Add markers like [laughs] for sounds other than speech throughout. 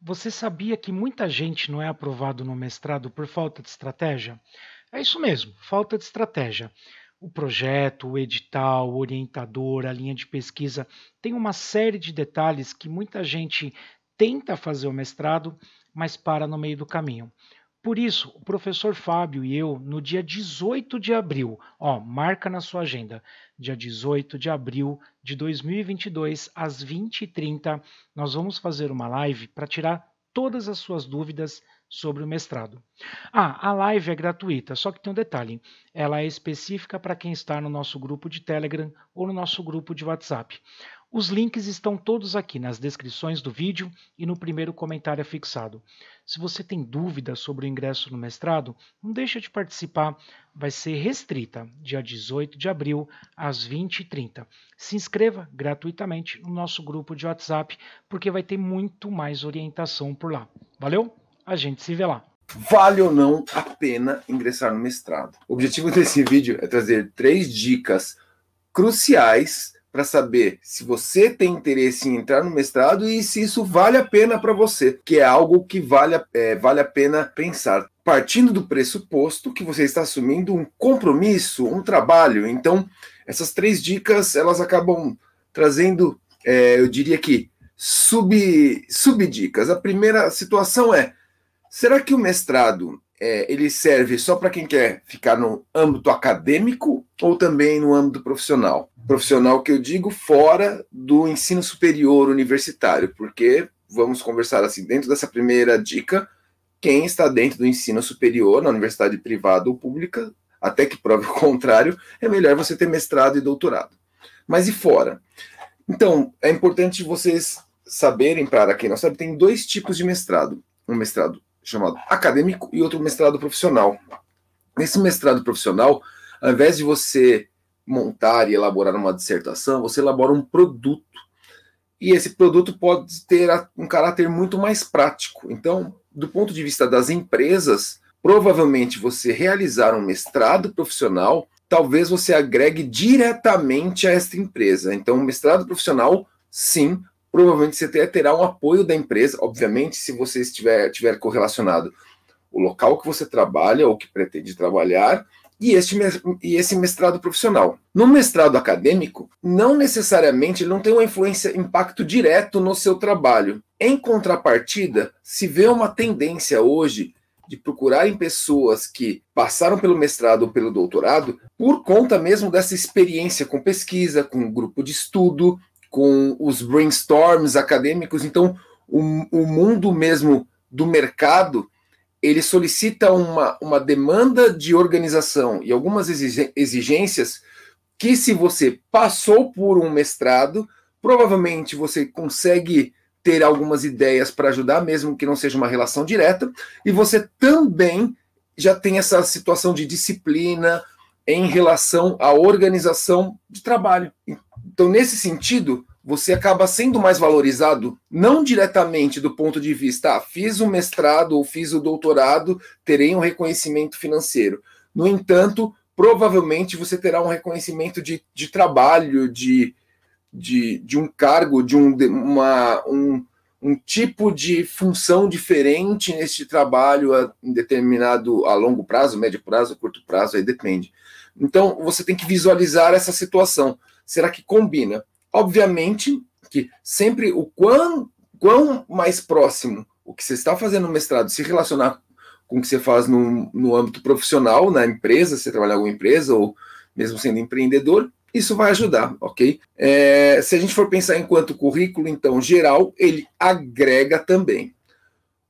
Você sabia que muita gente não é aprovado no mestrado por falta de estratégia? É isso mesmo, falta de estratégia. O projeto, o edital, o orientador, a linha de pesquisa tem uma série de detalhes que muita gente tenta fazer o mestrado, mas para no meio do caminho. Por isso, o professor Fábio e eu, no dia 18 de abril, ó, marca na sua agenda, dia 18 de abril de 2022, às 20h30, nós vamos fazer uma live para tirar todas as suas dúvidas sobre o mestrado. Ah, a live é gratuita, só que tem um detalhe: ela é específica para quem está no nosso grupo de Telegram ou no nosso grupo de WhatsApp. Os links estão todos aqui nas descrições do vídeo e no primeiro comentário fixado. Se você tem dúvidas sobre o ingresso no mestrado, não deixa de participar. Vai ser restrita, dia 18 de abril, às 20h30. Se inscreva gratuitamente no nosso grupo de WhatsApp, porque vai ter muito mais orientação por lá. Valeu? A gente se vê lá vale ou não a pena ingressar no mestrado. O objetivo desse vídeo é trazer três dicas cruciais para saber se você tem interesse em entrar no mestrado e se isso vale a pena para você, que é algo que vale, é, vale a pena pensar. Partindo do pressuposto que você está assumindo um compromisso, um trabalho. Então, essas três dicas elas acabam trazendo, é, eu diria que, sub, sub A primeira situação é: será que o mestrado é, ele serve só para quem quer ficar no âmbito acadêmico ou também no âmbito profissional? Profissional que eu digo fora do ensino superior universitário, porque vamos conversar assim, dentro dessa primeira dica, quem está dentro do ensino superior, na universidade privada ou pública, até que prove o contrário, é melhor você ter mestrado e doutorado. Mas e fora? Então, é importante vocês saberem, para quem não sabe, tem dois tipos de mestrado: um mestrado chamado acadêmico e outro mestrado profissional. Nesse mestrado profissional, ao invés de você montar e elaborar uma dissertação, você elabora um produto. E esse produto pode ter um caráter muito mais prático. Então, do ponto de vista das empresas, provavelmente você realizar um mestrado profissional, talvez você agregue diretamente a esta empresa. Então, o mestrado profissional, sim, provavelmente você terá um apoio da empresa, obviamente, se você estiver tiver correlacionado o local que você trabalha ou que pretende trabalhar e, este, e esse mestrado profissional. No mestrado acadêmico, não necessariamente ele não tem uma influência, impacto direto no seu trabalho. Em contrapartida, se vê uma tendência hoje de procurarem pessoas que passaram pelo mestrado ou pelo doutorado por conta mesmo dessa experiência com pesquisa, com grupo de estudo, com os brainstorms acadêmicos. Então, o, o mundo mesmo do mercado ele solicita uma, uma demanda de organização e algumas exigências que, se você passou por um mestrado, provavelmente você consegue ter algumas ideias para ajudar, mesmo que não seja uma relação direta, e você também já tem essa situação de disciplina em relação à organização de trabalho. Então, nesse sentido, você acaba sendo mais valorizado, não diretamente do ponto de vista, ah, fiz o um mestrado ou fiz o um doutorado, terei um reconhecimento financeiro. No entanto, provavelmente você terá um reconhecimento de, de trabalho, de, de, de um cargo, de, um, de uma, um, um tipo de função diferente neste trabalho a, em determinado a longo prazo, médio prazo, curto prazo, aí depende. Então, você tem que visualizar essa situação. Será que combina? Obviamente que sempre o quão, quão mais próximo o que você está fazendo no mestrado se relacionar com o que você faz no, no âmbito profissional, na empresa, se você trabalhar em alguma empresa ou mesmo sendo empreendedor, isso vai ajudar, ok? É, se a gente for pensar enquanto currículo, então, geral, ele agrega também.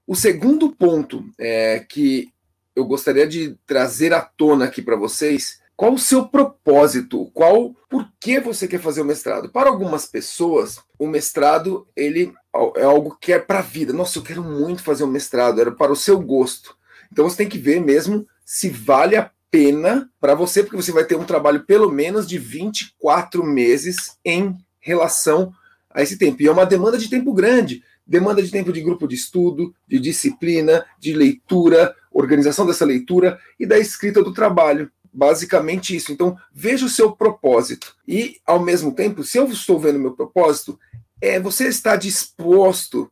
O segundo ponto é, que eu gostaria de trazer à tona aqui para vocês qual o seu propósito? Qual por que você quer fazer o mestrado? Para algumas pessoas, o mestrado ele é algo que é para a vida. Nossa, eu quero muito fazer o mestrado, era para o seu gosto. Então você tem que ver mesmo se vale a pena para você, porque você vai ter um trabalho pelo menos de 24 meses em relação a esse tempo. E é uma demanda de tempo grande demanda de tempo de grupo de estudo, de disciplina, de leitura, organização dessa leitura e da escrita do trabalho basicamente isso. Então, veja o seu propósito. E, ao mesmo tempo, se eu estou vendo o meu propósito, é você está disposto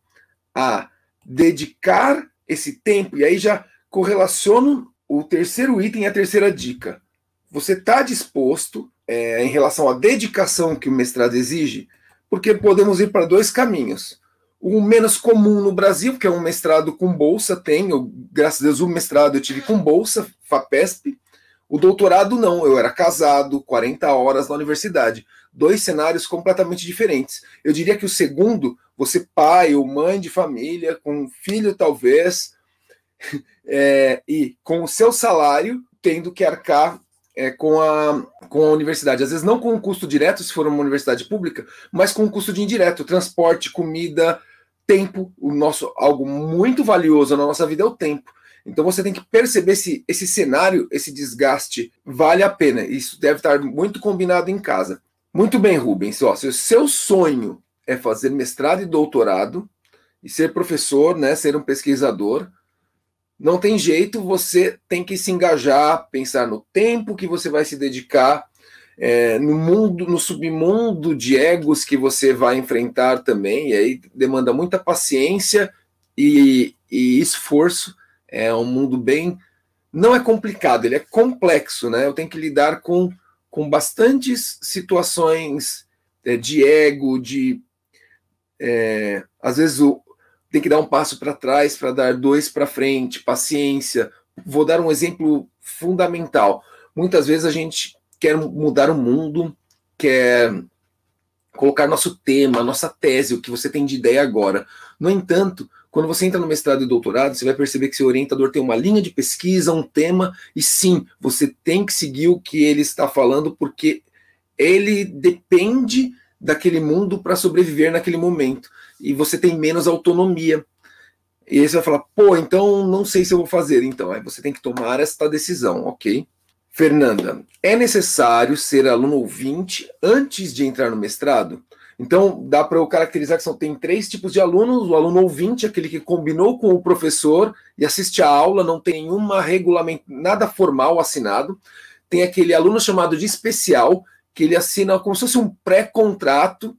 a dedicar esse tempo. E aí já correlaciono o terceiro item e a terceira dica. Você está disposto, é, em relação à dedicação que o mestrado exige, porque podemos ir para dois caminhos. O menos comum no Brasil, que é um mestrado com bolsa, tem, graças a Deus, o mestrado eu tive com bolsa, FAPESP, o doutorado não, eu era casado, 40 horas na universidade. Dois cenários completamente diferentes. Eu diria que o segundo, você pai ou mãe de família, com filho talvez, [laughs] é, e com o seu salário, tendo que arcar é, com, a, com a universidade. Às vezes não com o um custo direto, se for uma universidade pública, mas com o um custo de indireto, transporte, comida, tempo. O nosso algo muito valioso na nossa vida é o tempo. Então você tem que perceber se esse cenário, esse desgaste vale a pena. Isso deve estar muito combinado em casa. Muito bem, Rubens. Ó, se o seu sonho é fazer mestrado e doutorado e ser professor, né, ser um pesquisador, não tem jeito, você tem que se engajar, pensar no tempo que você vai se dedicar, é, no mundo, no submundo de egos que você vai enfrentar também, e aí demanda muita paciência e, e esforço é um mundo bem. Não é complicado, ele é complexo, né? Eu tenho que lidar com, com bastantes situações é, de ego, de. É, às vezes o, tem que dar um passo para trás para dar dois para frente, paciência. Vou dar um exemplo fundamental. Muitas vezes a gente quer mudar o mundo, quer colocar nosso tema, nossa tese, o que você tem de ideia agora. No entanto, quando você entra no mestrado e doutorado, você vai perceber que seu orientador tem uma linha de pesquisa, um tema, e sim, você tem que seguir o que ele está falando, porque ele depende daquele mundo para sobreviver naquele momento. E você tem menos autonomia. E aí você vai falar, pô, então não sei se eu vou fazer. Então, aí você tem que tomar esta decisão, ok? Fernanda, é necessário ser aluno ouvinte antes de entrar no mestrado? Então, dá para eu caracterizar que são, tem três tipos de alunos: o aluno ouvinte, aquele que combinou com o professor e assiste a aula, não tem nenhuma regulamento, nada formal assinado. Tem aquele aluno chamado de especial, que ele assina como se fosse um pré-contrato,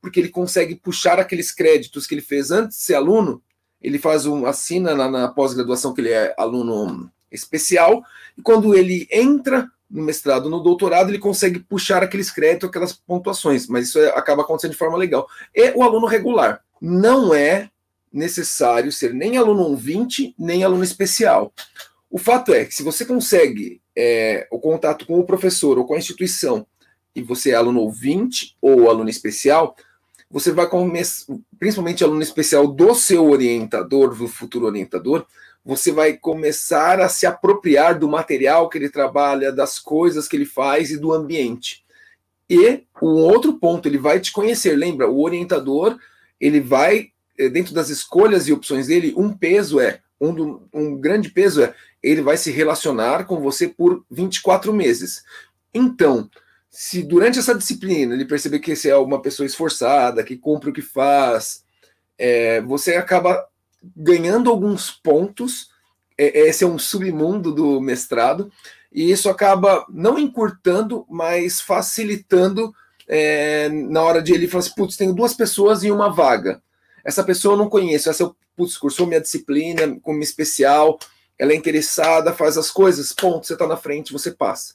porque ele consegue puxar aqueles créditos que ele fez antes de ser aluno. Ele faz um assina na, na pós-graduação que ele é aluno especial, e quando ele entra no mestrado, no doutorado, ele consegue puxar aqueles créditos, aquelas pontuações, mas isso é, acaba acontecendo de forma legal. E o aluno regular. Não é necessário ser nem aluno 120 20, nem aluno especial. O fato é que se você consegue é, o contato com o professor ou com a instituição e você é aluno 20 ou aluno especial, você vai começar, principalmente aluno especial do seu orientador, do futuro orientador, você vai começar a se apropriar do material que ele trabalha, das coisas que ele faz e do ambiente. E um outro ponto, ele vai te conhecer. Lembra, o orientador, ele vai, eh, dentro das escolhas e opções dele, um peso é, um, do, um grande peso é, ele vai se relacionar com você por 24 meses. Então, se durante essa disciplina ele perceber que você é uma pessoa esforçada, que cumpre o que faz, é, você acaba ganhando alguns pontos. É, é, esse é um submundo do mestrado, e isso acaba não encurtando, mas facilitando é, na hora de ele falar assim: putz, tenho duas pessoas e uma vaga. Essa pessoa eu não conheço, essa eu, putz, cursou minha disciplina, como especial, ela é interessada, faz as coisas, ponto, você está na frente, você passa.